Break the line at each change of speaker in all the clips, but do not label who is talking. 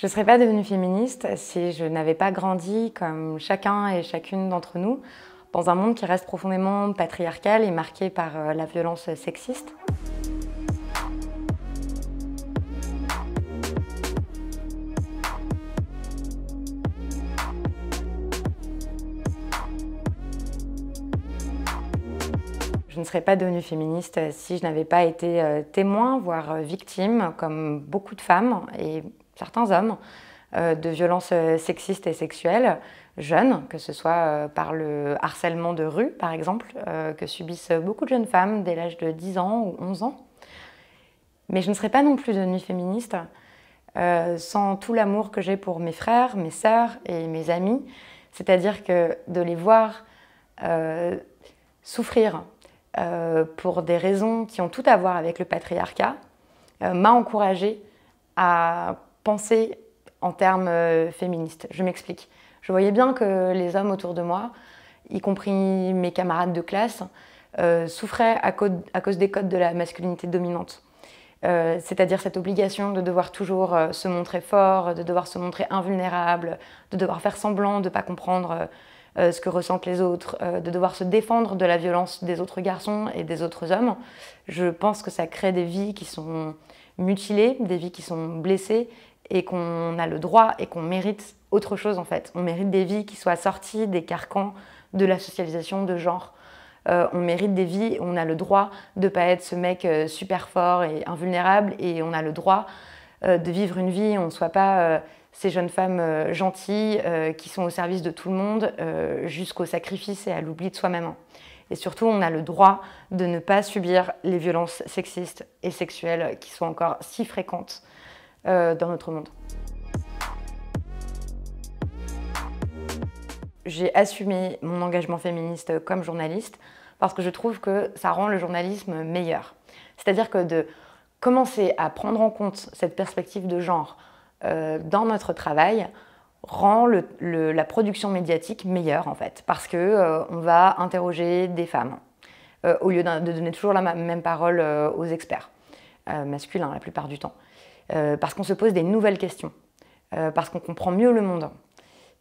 Je ne serais pas devenue féministe si je n'avais pas grandi, comme chacun et chacune d'entre nous, dans un monde qui reste profondément patriarcal et marqué par euh, la violence sexiste. je ne serais pas devenue féministe si je n'avais pas été euh, témoin, voire euh, victime, comme beaucoup de femmes, et certains hommes euh, de violences euh, sexistes et sexuelles jeunes, que ce soit euh, par le harcèlement de rue par exemple, que subissent beaucoup de jeunes femmes dès l'âge de 10 ans ou 11 ans. Mais je ne serais pas non plus devenue féministe sans tout l'amour que j'ai pour mes frères, mes sœurs et mes amis. C'est-à-dire que de les voir souffrir pour des raisons qui ont tout à voir avec le patriarcat m'a encouragée à penser en termes euh, féministes. Je m'explique. Je voyais bien que les hommes autour de moi, y compris mes camarades de classe, euh, souffraient à, cause des codes de la masculinité dominante. Euh, c'est-à-dire cette obligation de devoir toujours se montrer fort, de devoir se montrer invulnérable, de devoir faire semblant de ne pas comprendre ce que ressentent les autres, de devoir se défendre de la violence des autres garçons et des autres hommes. Je pense que ça crée des vies qui sont mutilées, des vies qui sont blessées et qu'on a le droit et qu'on mérite autre chose en fait. On mérite des vies qui soient sorties des carcans de la socialisation de genre. Euh, on mérite des vies, on a le droit de ne pas être ce mec euh, super fort et invulnérable et on a le droit euh, de vivre une vie, où on ne soit pas ces jeunes femmes gentilles qui sont au service de tout le monde jusqu'au sacrifice et à l'oubli de soi-même. Et surtout, on a le droit de ne pas subir les violences sexistes et sexuelles qui sont encore si fréquentes euh, dans notre monde. J'ai assumé mon engagement féministe comme journaliste parce que je trouve que ça rend le journalisme meilleur. C'est-à-dire que de commencer à prendre en compte cette perspective de genre euh, dans notre travail rend la production médiatique meilleure en fait, parce que euh, va interroger des femmes au lieu de donner toujours la même parole aux experts masculins la plupart du temps. Euh, parce qu'on se pose des nouvelles questions, euh, parce qu'on comprend mieux le monde,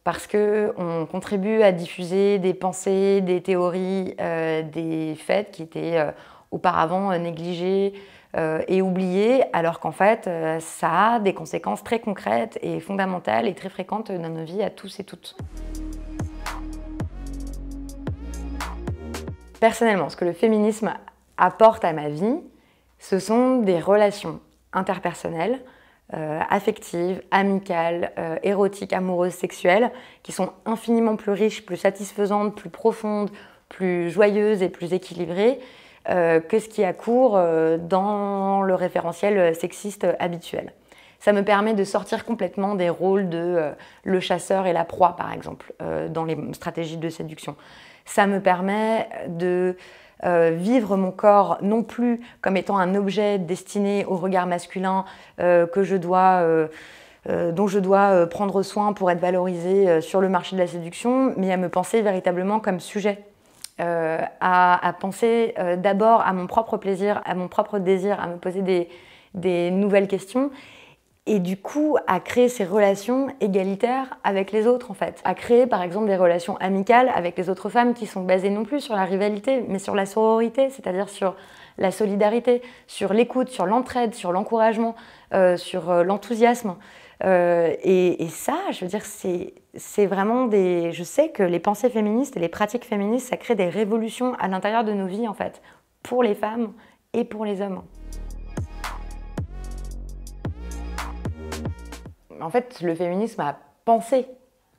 parce qu'on contribue à diffuser des pensées, des théories, euh, des faits qui étaient auparavant négligés et oubliés, alors qu'en fait, ça a des conséquences très concrètes et fondamentales et très fréquentes dans nos vies à tous et toutes. Personnellement, ce que le féminisme apporte à ma vie, ce sont des relations interpersonnelles, euh, affectives, amicales, euh, érotiques, amoureuses, sexuelles, qui sont infiniment plus riches, plus satisfaisantes, plus profondes, plus joyeuses et plus équilibrées euh, que ce qui a cours dans le référentiel sexiste habituel. Ça me permet de sortir complètement des rôles de le chasseur et la proie, par exemple, dans les stratégies de séduction. Ça me permet de euh, vivre mon corps non plus comme étant un objet destiné au regard masculin euh, que je dois, euh, dont je dois prendre soin pour être valorisée sur le marché de la séduction, mais à me penser véritablement comme sujet. À, penser d'abord à mon propre plaisir, à mon propre désir, à me poser des nouvelles questions et du coup à créer ces relations égalitaires avec les autres en fait. À créer par exemple des relations amicales avec les autres femmes qui sont basées non plus sur la rivalité mais sur la sororité, c'est-à-dire sur la solidarité, sur l'écoute, sur l'entraide, sur l'encouragement, euh, sur euh, l'enthousiasme. Euh, et, et, ça, je veux dire, c'est vraiment des... Je sais que les pensées féministes et les pratiques féministes, ça crée des révolutions à l'intérieur de nos vies en fait, pour les femmes et pour les hommes. en fait, le féminisme a pensé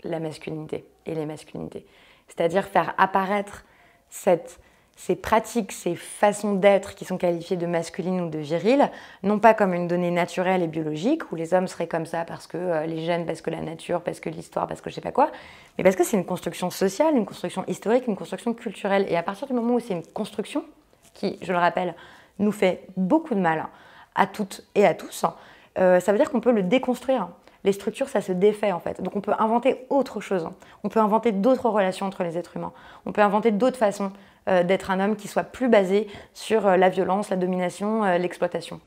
la masculinité et les masculinités. C'est-à-dire faire apparaître ces pratiques, ces façons d'être qui sont qualifiées de masculines ou de viriles, non pas comme une donnée naturelle et biologique, où les hommes seraient comme ça parce que euh, les gènes, parce que la nature, parce que l'histoire, parce que je sais pas quoi, mais parce que c'est une construction sociale, une construction historique, une construction culturelle. Et à partir du moment où c'est une construction, qui, je le rappelle, nous fait beaucoup de mal à toutes et à tous, euh, ça veut dire qu'on peut le déconstruire les structures, ça se défait en fait. Donc on peut inventer autre chose. On peut inventer d'autres relations entre les êtres humains. On peut inventer d'autres façons euh, d'être un homme qui soit plus basé sur euh, la violence, la domination, euh, l'exploitation.